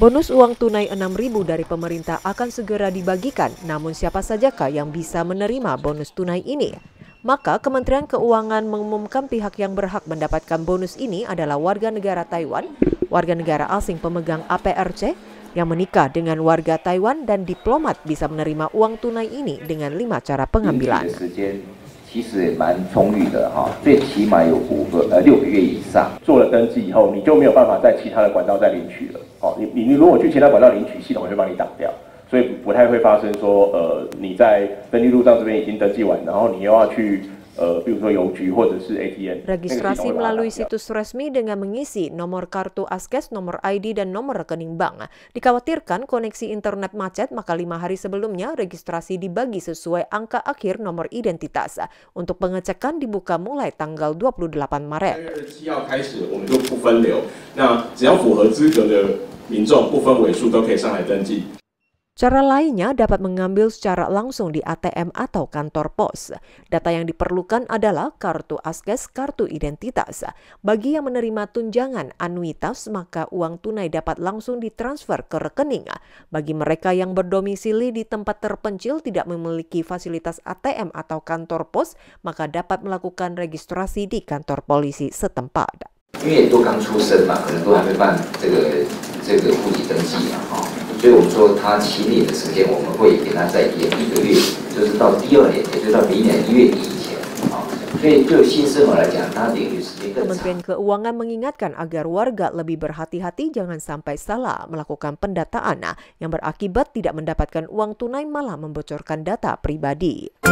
Bonus uang tunai 6.000 dari pemerintah akan segera dibagikan, namun siapa sajakah yang bisa menerima bonus tunai ini? Maka Kementerian Keuangan mengumumkan pihak yang berhak mendapatkan bonus ini adalah warga negara Taiwan, warga negara asing pemegang APRC, yang menikah dengan warga Taiwan dan diplomat bisa menerima uang tunai ini dengan lima cara pengambilan. 其实也蛮充裕的哈，最起码有五个呃六个月以上做了登记以后，你就没有办法在其他的管道再领取了哦。你你你如果去其他管道领取，系统会帮你挡掉，所以不太会发生说呃你在登记入账这边已经登记完，然后你又要去。Registrasi melalui situs resmi dengan mengisi nomor kartu ASKES, nomor ID, dan nomor rekening bank. Dikhawatirkan koneksi internet macet, maka lima hari sebelumnya registrasi dibagi sesuai angka akhir nomor identitas. Untuk pengecekan dibuka mulai tanggal 28 Maret. Cara lainnya dapat mengambil secara langsung di ATM atau kantor pos. Data yang diperlukan adalah kartu asgas, kartu identitas. Bagi yang menerima tunjangan anuitas, maka uang tunai dapat langsung ditransfer ke rekening. Bagi mereka yang berdomisili di tempat terpencil tidak memiliki fasilitas ATM atau kantor pos, maka dapat melakukan registrasi di kantor polisi setempat. Kementerian Keuangan mengingatkan agar warga lebih berhati-hati jangan sampai salah melakukan pendataan nah, yang berakibat tidak mendapatkan uang tunai malah membocorkan data pribadi.